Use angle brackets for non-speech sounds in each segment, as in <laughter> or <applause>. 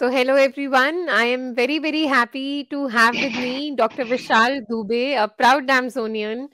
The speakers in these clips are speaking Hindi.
So, hello everyone. I am very, very happy to have with me Dr. Vishal Dubey, a proud Damsonian,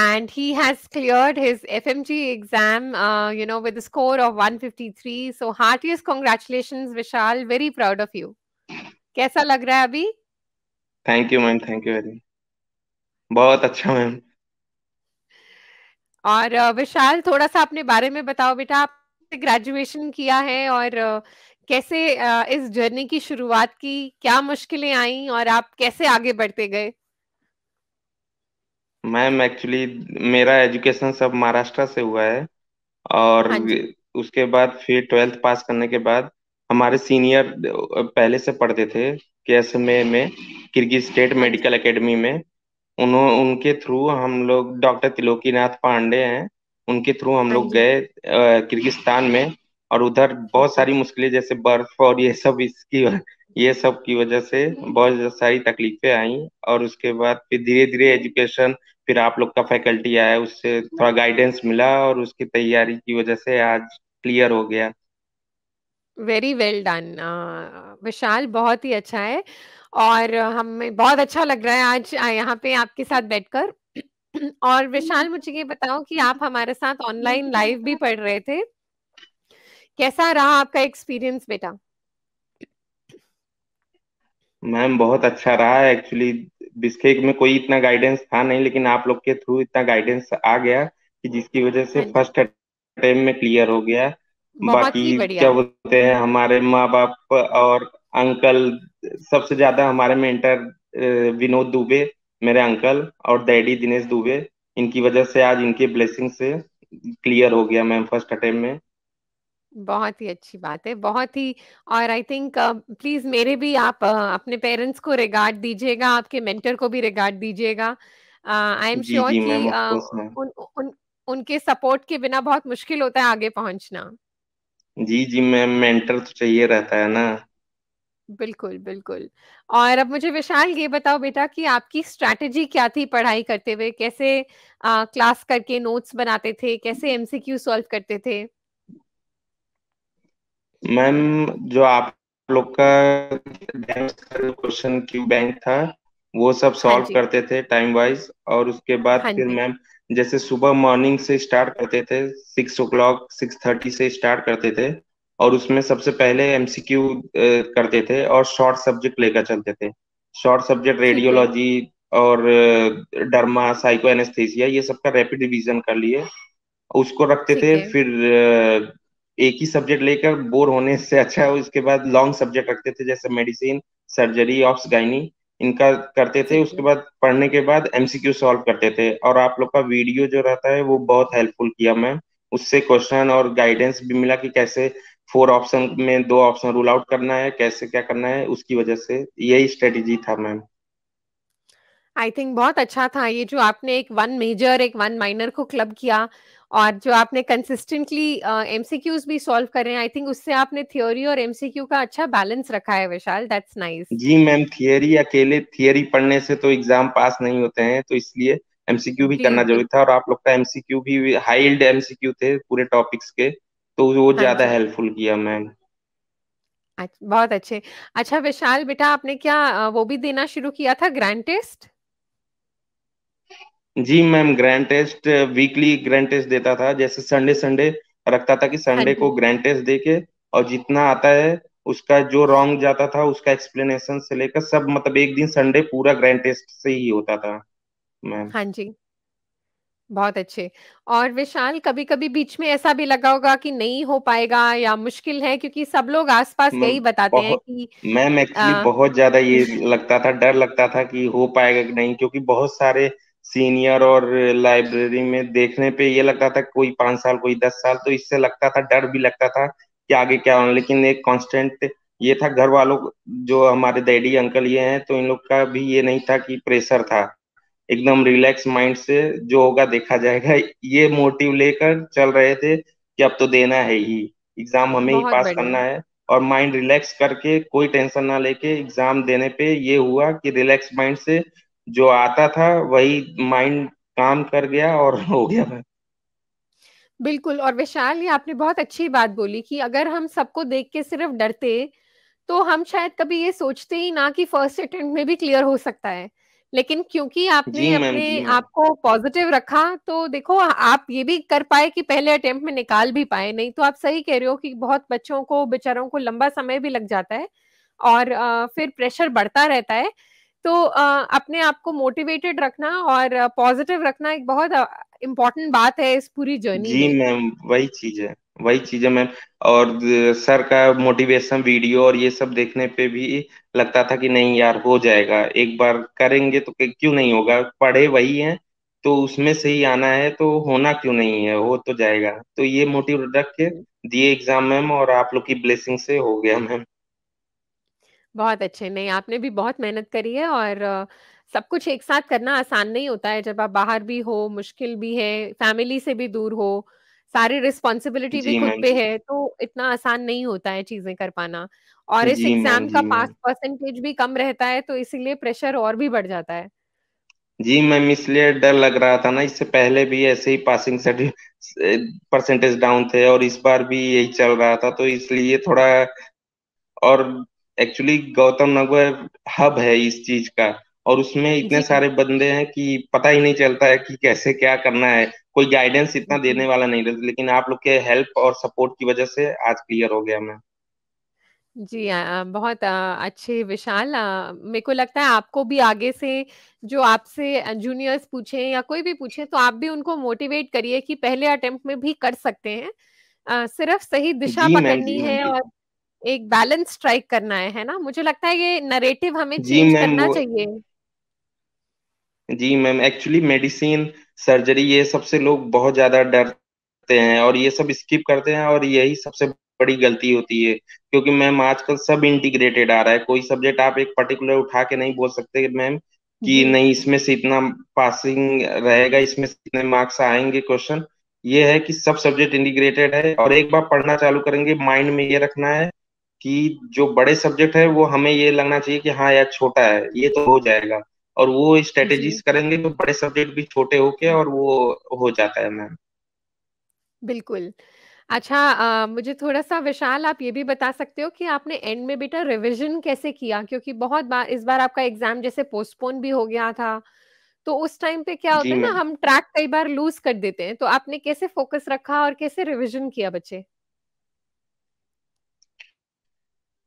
and he has cleared his FMG exam, uh, you know, with a score of 153. So, heartiest congratulations, Vishal. Very proud of you. कैसा लग रहा है अभी? Thank you, ma'am. Thank you very. बहुत अच्छा, ma'am. और विशाल थोड़ा सा अपने बारे में बताओ बेटा आपने ग्रेजुएशन किया है और कैसे इस जर्नी की शुरुआत की क्या मुश्किलें आई और आप कैसे आगे बढ़ते गए मैम एक्चुअली मेरा एजुकेशन सब महाराष्ट्र से हुआ है और हाँ उसके बाद फिर ट्वेल्थ पास करने के बाद हमारे सीनियर पहले से पढ़ते थे के एस एम ए में किर्गिज स्टेट हाँ मेडिकल एकेडमी में उन्हों उनके थ्रू हम लोग डॉक्टर तिलोकीनाथ पांडे हैं उनके थ्रू हम हाँ लोग गए किर्गिस्तान में और उधर बहुत सारी मुश्किलें जैसे बर्फ और ये सब इसकी ये सब की वजह से बहुत सारी तकलीफें आई और उसके बाद फिर धीरे धीरे एजुकेशन फिर आप लोग का फैकल्टी आया उससे थोड़ा गाइडेंस मिला और उसकी तैयारी की वजह से आज क्लियर हो गया वेरी वेल डन विशाल बहुत ही अच्छा है और हमें बहुत अच्छा लग रहा है आज यहाँ पे आपके साथ बैठकर और विशाल मुझे ये बताओ कि आप हमारे साथ ऑनलाइन लाइव भी पढ़ रहे थे कैसा रहा आपका एक्सपीरियंस बेटा मैम बहुत अच्छा रहा एक्चुअली बिस्केक में कोई इतना गाइडेंस था नहीं लेकिन आप लोग के थ्रू इतना गाइडेंस आ गया कि जिसकी वजह से फर्स्ट हाँ टाइम में क्लियर हो गया बाकी क्या बोलते हैं हमारे माँ बाप और अंकल सबसे ज्यादा हमारे मेंटर विनोद दुबे मेरे अंकल और डैडी दिनेश दुबे इनकी वजह से आज इनके ब्लेसिंग से क्लियर हो गया मैम फर्स्ट अटेम्प्ट में बहुत ही अच्छी बात है बहुत ही और आई थिंक प्लीज मेरे भी आप uh, अपने पेरेंट्स को रिगार्ड दीजिएगा आपके मेंटर को भी रिगार्ड दीजिएगा आई एम श्योर कि उन, उन, उनके सपोर्ट के बिना बहुत मुश्किल होता है आगे पहुंचना जी जी मैम मेंटर तो चाहिए रहता है ना बिल्कुल बिल्कुल और अब मुझे विशाल ये बताओ बेटा कि आपकी स्ट्रेटेजी क्या थी पढ़ाई करते हुए कैसे आ, क्लास करके नोट्स बनाते थे कैसे एमसीक्यू सॉल्व करते थे मैम जो आप लोग का क्वेश्चन क्यू बैंक था वो सब सॉल्व हाँ करते थे टाइम वाइज और उसके बाद हाँ फिर मैम जैसे सुबह मॉर्निंग से स्टार्ट करते थे six o'clock six thirty से स्टार्ट करते थे और उसमें सबसे पहले एमसीक्यू करते थे और शॉर्ट सब्जेक्ट लेकर चलते थे शॉर्ट सब्जेक्ट रेडियोलॉजी और डर्मा साइको एनेस्थीसिया ये का रैपिड रिविजन कर लिए उसको रखते थे फिर एक ही सब्जेक्ट लेकर बोर होने से अच्छा है उसके बाद लॉन्ग सब्जेक्ट रखते थे जैसे मेडिसिन सर्जरी ऑप्स गाइनी इनका करते थे उसके बाद पढ़ने के बाद एमसीक्यू सॉल्व करते थे और आप लोग का वीडियो जो रहता है वो बहुत हेल्पफुल किया मैम उससे क्वेश्चन और गाइडेंस भी मिला कि कैसे फोर ऑप्शन में दो ऑप्शन रूल आउट करना है कैसे क्या करना है उसकी वजह से यही स्ट्रेटेजी था मैम आई थिंक बहुत अच्छा था ये जो आपने एक वन मेजर एक वन माइनर को क्लब किया और जो आपने कंसिस्टेंटली एमसीक्यूज uh, भी सॉल्व कर रहे हैं आई थिंक उससे आपने थ्योरी और एमसीक्यू का अच्छा बैलेंस रखा है विशाल दैट्स नाइस nice. जी मैम थियोरी अकेले थियोरी पढ़ने से तो एग्जाम पास नहीं होते हैं तो इसलिए एमसीक्यू भी करना जरूरी था और आप लोग का एमसीक्यू भी हाई एंड एमसीक्यू थे पूरे टॉपिक्स के तो वो हाँ ज्यादा हेल्पफुल किया मैम बहुत अच्छे अच्छा विशाल बेटा आपने क्या वो भी देना शुरू किया था ग्रैंड टेस्ट जी ma'am grand test weekly grand test देता था जैसे संडे संडे रखता था कि संडे हाँ को ग्रैंड टेस्ट दे के और जितना आता है उसका जो रॉन्ग जाता था उसका एक्सप्लेनेशन से लेकर सब मतलब एक दिन संडे पूरा ग्रैंड टेस्ट से ही होता था मैम हाँ जी बहुत अच्छे और विशाल कभी कभी बीच में ऐसा भी लगा होगा कि नहीं हो पाएगा या मुश्किल है क्योंकि सब लोग आसपास यही बताते हैं कि मैम एक्चुअली बहुत ज्यादा ये <laughs> लगता था डर लगता था कि हो पाएगा कि नहीं क्योंकि बहुत सारे सीनियर और लाइब्रेरी में देखने पे ये लगता था कोई पांच साल कोई दस साल तो इससे लगता था डर भी लगता था कि आगे क्या होना लेकिन एक कांस्टेंट ये था घर वालों जो हमारे डैडी अंकल ये हैं तो इन लोग का भी ये नहीं था कि प्रेशर था एकदम रिलैक्स माइंड से जो होगा देखा जाएगा ये मोटिव लेकर चल रहे थे कि अब तो देना है ही एग्जाम हमें ही पास करना है और माइंड रिलैक्स करके कोई टेंशन ना लेके एग्जाम देने पे ये हुआ कि रिलैक्स माइंड से जो आता था वही माइंड काम कर गया और हो गया बिल्कुल और विशाल ये आपने बहुत अच्छी बात बोली कि अगर हम सबको देख के सिर्फ डरते तो हम शायद कभी ये सोचते ही ना कि फर्स्ट अटेम्प्ट में भी क्लियर हो सकता है लेकिन क्योंकि आपने अपने आपको पॉजिटिव रखा तो देखो आप ये भी कर पाए कि पहले अटेम्प्ट में निकाल भी पाए नहीं तो आप सही कह रहे हो कि बहुत बच्चों को बेचारों को लंबा समय भी लग जाता है और फिर प्रेशर बढ़ता रहता है तो अपने आप को मोटिवेटेड रखना और पॉजिटिव रखना एक बहुत इम्पोर्टेंट बात है इस पूरी जर्नी जी मैम वही चीज है वही चीज है मैम और सर का मोटिवेशन वीडियो और ये सब देखने पे भी लगता था कि नहीं यार हो जाएगा एक बार करेंगे तो क्यों नहीं होगा पढ़े वही हैं तो उसमें से ही आना है तो होना क्यों नहीं है हो तो जाएगा तो ये मोटिव रख के दिए एग्जाम मैम और आप लोग की ब्लेसिंग से हो गया मैम बहुत अच्छे नहीं आपने भी बहुत मेहनत करी है और सब कुछ एक साथ करना आसान नहीं होता है जब आप बाहर भी हो मुश्किल भी है फैमिली से भी दूर हो सारी रिस्पॉन्सिबिलिटी भी खुद हाँ पे है तो इतना आसान नहीं होता है चीजें कर पाना और इस हाँ एग्जाम का हाँ। पास परसेंटेज भी कम रहता है तो इसीलिए प्रेशर और भी बढ़ जाता है जी मैम इसलिए डर लग रहा था ना इससे पहले भी ऐसे ही पासिंग परसेंटेज डाउन थे और इस बार भी यही चल रहा था तो इसलिए थोड़ा और एक्चुअली गौतम नगर हब है इस चीज का और उसमें इतने सारे बंदे हैं कि पता ही नहीं चलता है कि कैसे क्या करना है कोई गाइडेंस इतना देने वाला नहीं रहता लेकिन आप लोग के हेल्प और सपोर्ट की वजह से आज क्लियर हो गया मैं जी आ, बहुत आ, अच्छे विशाल मेरे को लगता है आपको भी आगे से जो आपसे जूनियर्स पूछे या कोई भी पूछे तो आप भी उनको मोटिवेट करिए कि पहले अटेम्प्ट में भी कर सकते हैं आ, सिर्फ सही दिशा पकड़नी है और एक बैलेंस स्ट्राइक करना है है ना मुझे लगता है ये नरेटिव हमें चेंज करना चाहिए जी मैम एक्चुअली मेडिसिन सर्जरी ये सबसे लोग बहुत ज्यादा डरते हैं और ये सब स्किप करते हैं और यही सबसे बड़ी गलती होती है क्योंकि मैम आजकल सब इंटीग्रेटेड आ रहा है कोई सब्जेक्ट आप एक पर्टिकुलर उठा के नहीं बोल सकते मैम कि नहीं इसमें से इतना पासिंग रहेगा इसमें से इतने मार्क्स आएंगे क्वेश्चन ये है कि सब सब्जेक्ट इंटीग्रेटेड है और एक बार पढ़ना चालू करेंगे माइंड में ये रखना है कि जो बड़े सब्जेक्ट है वो हमें ये लगना चाहिए कि हाँ यार छोटा है ये तो हो जाएगा और वो स्ट्रेटेजी करेंगे तो बड़े सब्जेक्ट भी छोटे होके और वो हो जाता है मैम बिल्कुल अच्छा आ, मुझे थोड़ा सा विशाल आप ये भी बता सकते हो कि आपने एंड में बेटा रिवीजन कैसे किया क्योंकि बहुत बार इस बार आपका एग्जाम जैसे पोस्टपोन भी हो गया था तो उस टाइम पे क्या होता है ना हम ट्रैक कई बार लूज कर देते हैं तो आपने कैसे फोकस रखा और कैसे रिवीजन किया बच्चे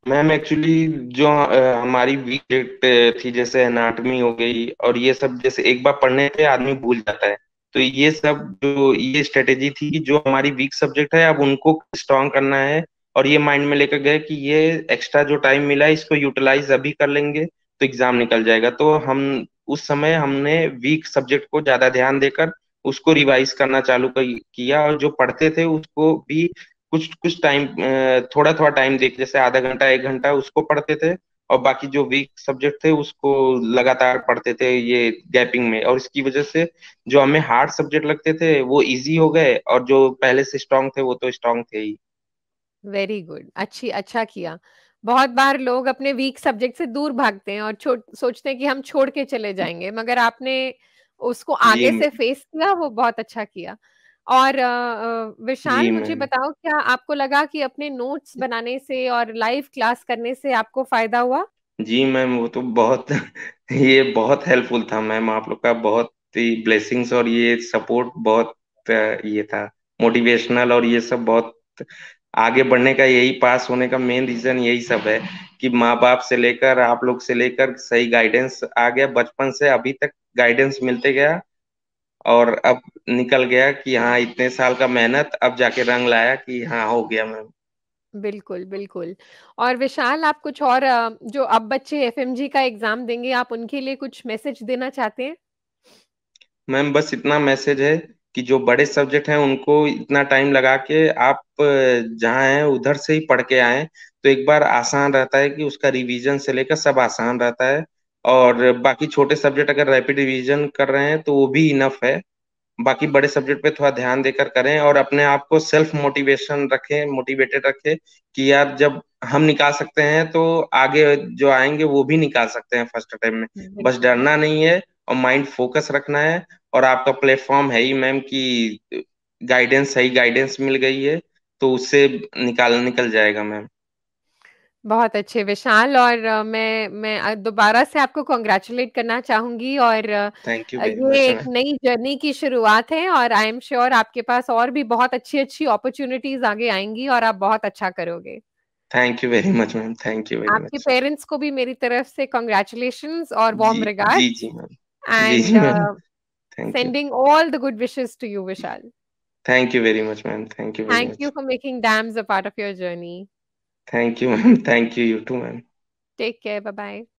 मैम एक्चुअली जो अ, हमारी वीक थी जैसे एनाटमी हो गई और ये सब जैसे एक बार पढ़ने पे आदमी भूल जाता है तो ये सब जो ये स्ट्रेटेजी थी कि जो हमारी वीक सब्जेक्ट है अब उनको स्ट्रांग करना है और ये माइंड में लेकर गए कि ये एक्स्ट्रा जो टाइम मिला है इसको यूटिलाइज अभी कर लेंगे तो एग्जाम निकल जाएगा तो हम उस समय हमने वीक सब्जेक्ट को ज्यादा ध्यान देकर उसको रिवाइज करना चालू कर, किया और जो पढ़ते थे उसको भी कुछ कुछ टाइम थोड़ा थोड़ा टाइम देख जैसे आधा घंटा एक घंटा उसको पढ़ते थे और बाकी जो वीक सब्जेक्ट थे उसको लगातार पढ़ते थे ये गैपिंग में और इसकी वजह से जो हमें हार्ड सब्जेक्ट लगते थे वो इजी हो गए और जो पहले से स्ट्रांग थे वो तो स्ट्रांग थे ही वेरी गुड अच्छी अच्छा किया बहुत बार लोग अपने वीक सब्जेक्ट से दूर भागते हैं और सोचते हैं कि हम छोड़ के चले जाएंगे मगर आपने उसको आगे से फेस किया वो बहुत अच्छा किया और विशाल मुझे बताओ क्या आपको लगा कि अपने नोट्स बनाने से और लाइव क्लास करने से आपको फायदा हुआ जी मैम वो तो बहुत <laughs> ये बहुत हेल्पफुल था मैम आप लोग का बहुत ही ब्लेसिंग्स और ये सपोर्ट बहुत ये था मोटिवेशनल और ये सब बहुत आगे बढ़ने का यही पास होने का मेन रीजन यही सब है कि माँ बाप से लेकर आप लोग से लेकर सही गाइडेंस आ गया बचपन से अभी तक गाइडेंस मिलते गया और अब निकल गया कि हाँ इतने साल का मेहनत अब जाके रंग लाया कि हाँ हो गया मैम बिल्कुल बिल्कुल और विशाल आप कुछ और जो अब बच्चे एफएमजी का एग्जाम देंगे आप उनके लिए कुछ मैसेज देना चाहते हैं मैम बस इतना मैसेज है कि जो बड़े सब्जेक्ट हैं उनको इतना टाइम लगा के आप जहाँ हैं उधर से ही पढ़ के आए तो एक बार आसान रहता है कि उसका रिवीजन से लेकर सब आसान रहता है और बाकी छोटे सब्जेक्ट अगर रैपिड रिविजन कर रहे हैं तो वो भी इनफ है बाकी बड़े सब्जेक्ट पे थोड़ा ध्यान देकर करें और अपने आप को सेल्फ मोटिवेशन रखें मोटिवेटेड रखें कि यार जब हम निकाल सकते हैं तो आगे जो आएंगे वो भी निकाल सकते हैं फर्स्ट अटेम्प में हम्म, बस डरना नहीं है और माइंड फोकस रखना है और आपका प्लेटफॉर्म है ही मैम की गाइडेंस सही गाइडेंस मिल गई है तो उससे निकाल निकल जाएगा मैम बहुत अच्छे विशाल और मैं मैं दोबारा से आपको कॉन्ग्रेचुलेट करना चाहूंगी और ये एक नई जर्नी की शुरुआत है और आई एम श्योर आपके पास और भी बहुत अच्छी अच्छी अपॉर्चुनिटीज आगे आएंगी और आप बहुत अच्छा करोगे thank you very much ma'am thank you आपके पेरेंट्स को भी मेरी तरफ से कॉन्ग्रेचुलेशन और warm regard and sending all the good wishes to you Vishal thank you very much ma'am thank you thank you for making DAMS a part of your journey Thank you, ma'am. <laughs> Thank you. You too, ma'am. Take care. Bye bye.